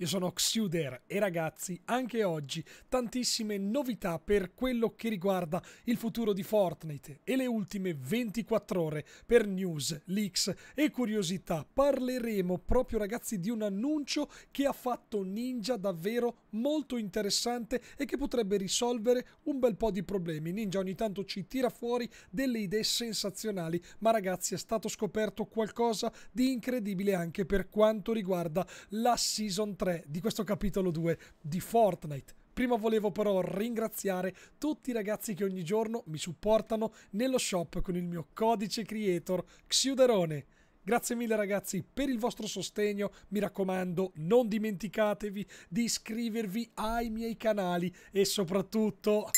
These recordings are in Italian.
io sono Xuder e ragazzi, anche oggi tantissime novità per quello che riguarda il futuro di Fortnite e le ultime 24 ore per news, leaks e curiosità. Parleremo proprio ragazzi di un annuncio che ha fatto Ninja davvero molto interessante e che potrebbe risolvere un bel po' di problemi. Ninja ogni tanto ci tira fuori delle idee sensazionali, ma ragazzi è stato scoperto qualcosa di incredibile anche per quanto riguarda la Season 3 3 di questo capitolo 2 di Fortnite. Prima volevo però ringraziare tutti i ragazzi che ogni giorno mi supportano nello shop con il mio codice creator Xiuderone. Grazie mille ragazzi per il vostro sostegno, mi raccomando non dimenticatevi di iscrivervi ai miei canali e soprattutto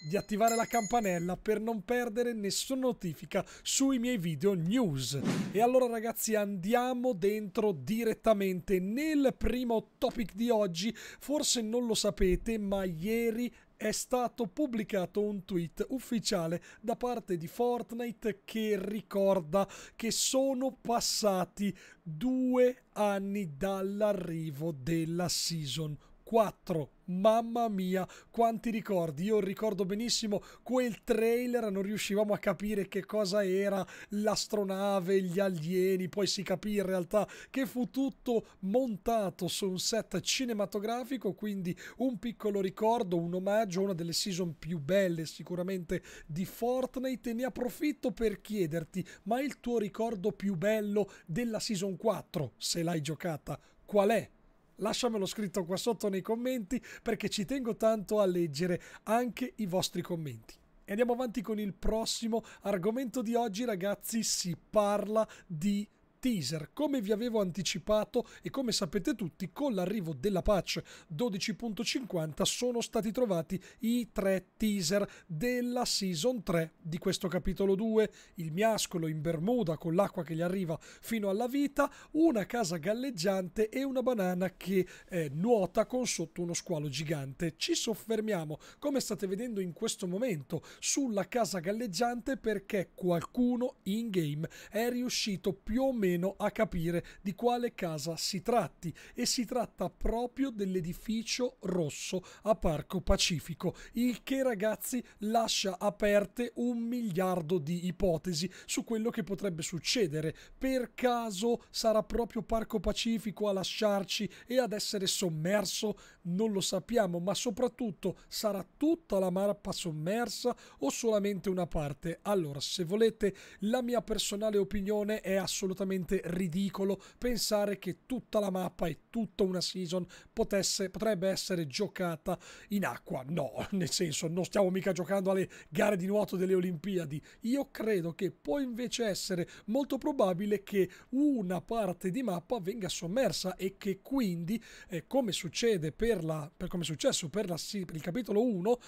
di attivare la campanella per non perdere nessuna notifica sui miei video news. E allora ragazzi andiamo dentro direttamente nel primo topic di oggi. Forse non lo sapete, ma ieri è stato pubblicato un tweet ufficiale da parte di Fortnite che ricorda che sono passati due anni dall'arrivo della season 4. Mamma mia, quanti ricordi. Io ricordo benissimo quel trailer, non riuscivamo a capire che cosa era l'astronave, gli alieni, poi si capì in realtà che fu tutto montato su un set cinematografico, quindi un piccolo ricordo, un omaggio, a una delle season più belle sicuramente di Fortnite e ne approfitto per chiederti, ma il tuo ricordo più bello della season 4, se l'hai giocata, qual è? lasciamelo scritto qua sotto nei commenti perché ci tengo tanto a leggere anche i vostri commenti. E andiamo avanti con il prossimo argomento di oggi, ragazzi, si parla di teaser, come vi avevo anticipato e come sapete tutti, con l'arrivo della patch 12.50 sono stati trovati i tre teaser della season 3 di questo capitolo 2, il miascolo in Bermuda con l'acqua che gli arriva fino alla vita, una casa galleggiante e una banana che eh, nuota con sotto uno squalo gigante. Ci soffermiamo, come state vedendo in questo momento, sulla casa galleggiante perché qualcuno in game è riuscito più o meno meno a capire di quale casa si tratti e si tratta proprio dell'edificio rosso a Parco Pacifico, il che ragazzi lascia aperte un miliardo di ipotesi su quello che potrebbe succedere. Per caso sarà proprio Parco Pacifico a lasciarci e ad essere sommerso? Non lo sappiamo, ma soprattutto sarà tutta la mappa sommersa o solamente una parte? Allora, se volete, la mia personale opinione è assolutamente veramente ridicolo pensare che tutta la mappa e tutta una season potesse, potrebbe essere giocata in acqua. No, nel senso, non stiamo mica giocando alle gare di nuoto delle Olimpiadi. Io credo che può invece essere molto probabile che una parte di mappa venga sommersa e che quindi, eh, come succede per la, per, come è successo per, la, per il capitolo 1,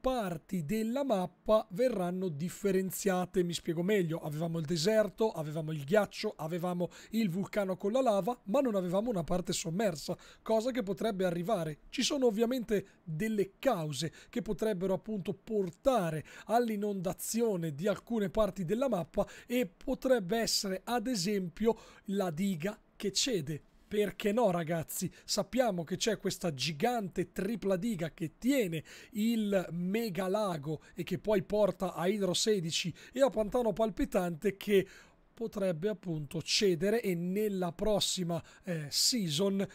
parti della mappa verranno differenziate, mi spiego meglio, avevamo il deserto, avevamo il ghiaccio, avevamo il vulcano con la lava, ma non avevamo una parte sommersa, cosa che potrebbe arrivare. Ci sono ovviamente delle cause che potrebbero appunto portare all'inondazione di alcune parti della mappa e potrebbe essere ad esempio la diga che cede perché no, ragazzi? Sappiamo che c'è questa gigante tripla diga che tiene il mega lago e che poi porta a Idro 16 e a Pantano Palpitante che potrebbe appunto cedere e nella prossima eh, season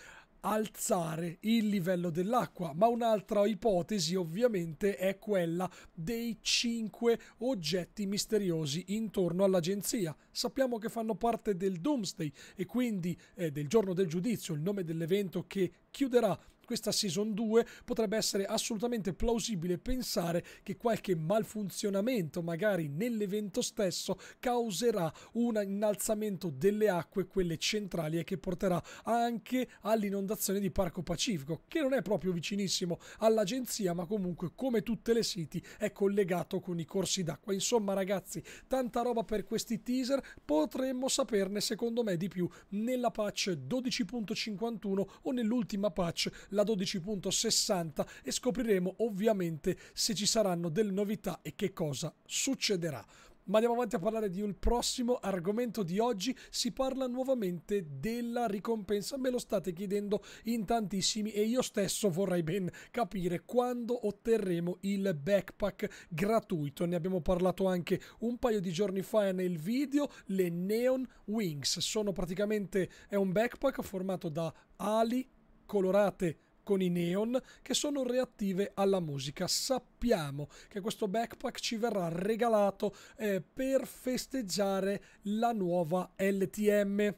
alzare il livello dell'acqua, ma un'altra ipotesi ovviamente è quella dei cinque oggetti misteriosi intorno all'agenzia. Sappiamo che fanno parte del Doomsday e quindi eh, del giorno del giudizio, il nome dell'evento che chiuderà questa Season 2 potrebbe essere assolutamente plausibile pensare che qualche malfunzionamento magari nell'evento stesso causerà un innalzamento delle acque, quelle centrali, e che porterà anche all'inondazione di Parco Pacifico, che non è proprio vicinissimo all'agenzia, ma comunque come tutte le siti è collegato con i corsi d'acqua. Insomma ragazzi, tanta roba per questi teaser, potremmo saperne secondo me di più nella patch 12.51 o nell'ultima patch, la la 12.60 e scopriremo ovviamente se ci saranno delle novità e che cosa succederà. Ma andiamo avanti a parlare di un prossimo argomento di oggi. Si parla nuovamente della ricompensa. Me lo state chiedendo in tantissimi e io stesso vorrei ben capire quando otterremo il backpack gratuito. Ne abbiamo parlato anche un paio di giorni fa nel video. Le Neon Wings sono praticamente è un backpack formato da ali colorate con i neon che sono reattive alla musica. Sappiamo che questo backpack ci verrà regalato eh, per festeggiare la nuova LTM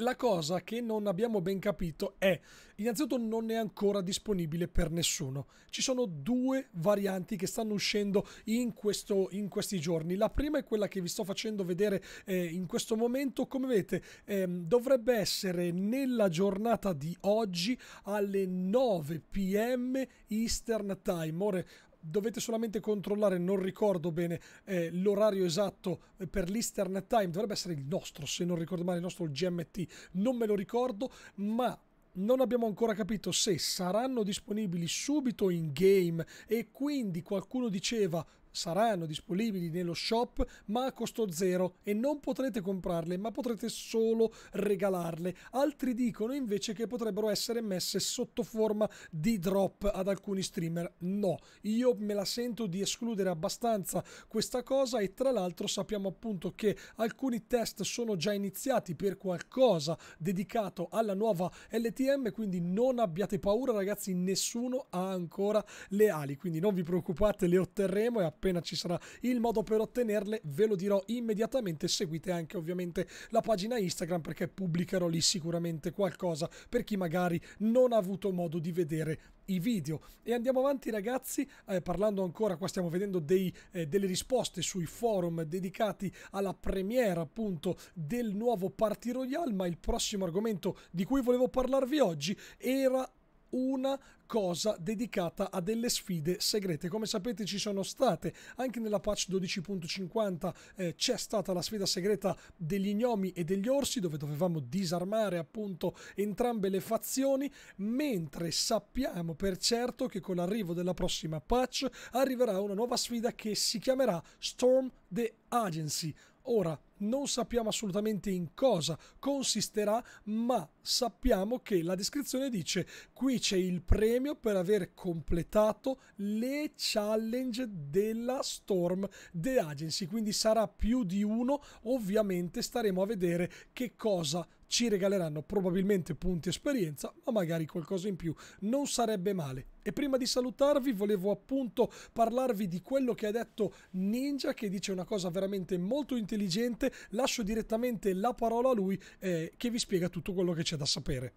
la cosa che non abbiamo ben capito è, innanzitutto non è ancora disponibile per nessuno. Ci sono due varianti che stanno uscendo in, questo, in questi giorni. La prima è quella che vi sto facendo vedere eh, in questo momento. Come vedete eh, dovrebbe essere nella giornata di oggi alle 9 pm Eastern Time. Ora, dovete solamente controllare, non ricordo bene eh, l'orario esatto eh, per l'Eastern Time, dovrebbe essere il nostro, se non ricordo male, il nostro GMT, non me lo ricordo, ma non abbiamo ancora capito se saranno disponibili subito in game e quindi qualcuno diceva saranno disponibili nello shop ma a costo zero e non potrete comprarle ma potrete solo regalarle. Altri dicono invece che potrebbero essere messe sotto forma di drop ad alcuni streamer. No, io me la sento di escludere abbastanza questa cosa e tra l'altro sappiamo appunto che alcuni test sono già iniziati per qualcosa dedicato alla nuova LTM quindi non abbiate paura ragazzi nessuno ha ancora le ali quindi non vi preoccupate le otterremo e appena appena ci sarà il modo per ottenerle ve lo dirò immediatamente. Seguite anche ovviamente la pagina Instagram perché pubblicherò lì sicuramente qualcosa per chi magari non ha avuto modo di vedere i video. E andiamo avanti ragazzi, eh, parlando ancora, qua stiamo vedendo dei, eh, delle risposte sui forum dedicati alla premiera appunto del nuovo Party Royale, ma il prossimo argomento di cui volevo parlarvi oggi era una cosa dedicata a delle sfide segrete. Come sapete ci sono state anche nella patch 12.50 eh, c'è stata la sfida segreta degli gnomi e degli orsi dove dovevamo disarmare appunto entrambe le fazioni, mentre sappiamo per certo che con l'arrivo della prossima patch arriverà una nuova sfida che si chiamerà Storm the Agency Ora, non sappiamo assolutamente in cosa consisterà, ma sappiamo che la descrizione dice qui c'è il premio per aver completato le challenge della Storm The Agency, quindi sarà più di uno, ovviamente staremo a vedere che cosa ci regaleranno probabilmente punti esperienza, ma magari qualcosa in più. Non sarebbe male. E prima di salutarvi volevo appunto parlarvi di quello che ha detto Ninja, che dice una cosa veramente molto intelligente. Lascio direttamente la parola a lui eh, che vi spiega tutto quello che c'è da sapere.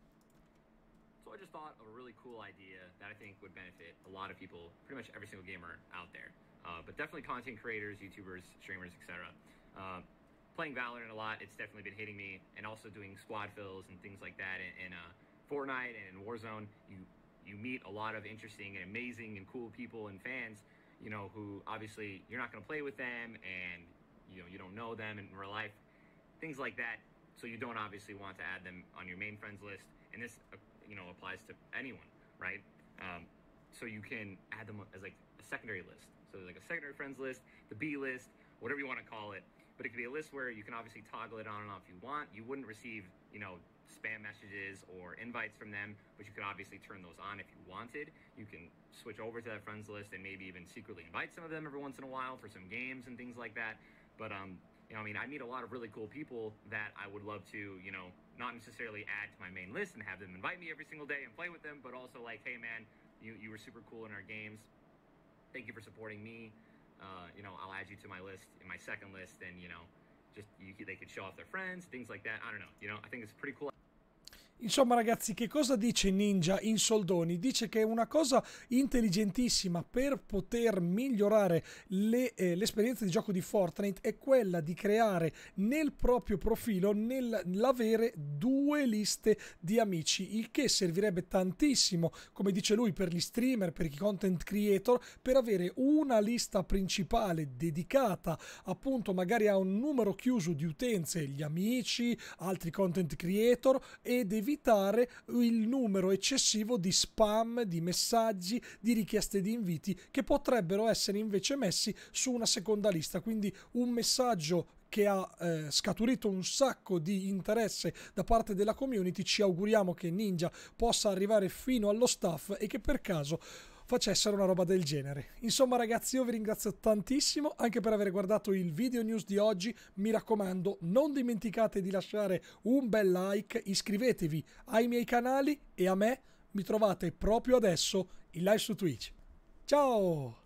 So I just thought a really cool idea that I think would benefit a lot of people, pretty much every single gamer out there, uh, but definitely content creators, YouTubers, streamers, etc. Uh, playing Valorant a lot, it's definitely been hitting me, and also doing squad fills and things like that in, in uh, Fortnite and in Warzone. You you meet a lot of interesting and amazing and cool people and fans, you know, who obviously you're not going to play with them, and you know you don't know them in real life, things like that. So you don't obviously want to add them on your main friends list, and this uh, you know applies to anyone, right? Um, so you can add them as like a secondary list. So like a secondary friends list, the B list, whatever you want to call it but it could be a list where you can obviously toggle it on and off if you want. You wouldn't receive, you know, spam messages or invites from them, but you could obviously turn those on if you wanted. You can switch over to that friends list and maybe even secretly invite some of them every once in a while for some games and things like that. But um, you know, I mean, I meet a lot of really cool people that I would love to, you know, not necessarily add to my main list and have them invite me every single day and play with them, but also like, hey man, you you were super cool in our games. Thank you for supporting me. Uh, you know, I'll add you to my list, in my second list, and you know, just you, they could show off their friends, things like that. I don't know. You know, I think it's pretty cool. Insomma ragazzi, che cosa dice Ninja in soldoni? Dice che una cosa intelligentissima per poter migliorare l'esperienza le, eh, di gioco di Fortnite è quella di creare nel proprio profilo, nell'avere due liste di amici, il che servirebbe tantissimo, come dice lui, per gli streamer, per i content creator, per avere una lista principale dedicata appunto magari a un numero chiuso di utenze, gli amici, altri content creator ed evitare evitare il numero eccessivo di spam, di messaggi, di richieste di inviti che potrebbero essere invece messi su una seconda lista, quindi un messaggio che ha eh, scaturito un sacco di interesse da parte della community. Ci auguriamo che Ninja possa arrivare fino allo staff e che per caso facessero una roba del genere. Insomma ragazzi io vi ringrazio tantissimo anche per aver guardato il video news di oggi, mi raccomando non dimenticate di lasciare un bel like, iscrivetevi ai miei canali e a me mi trovate proprio adesso in live su Twitch. Ciao!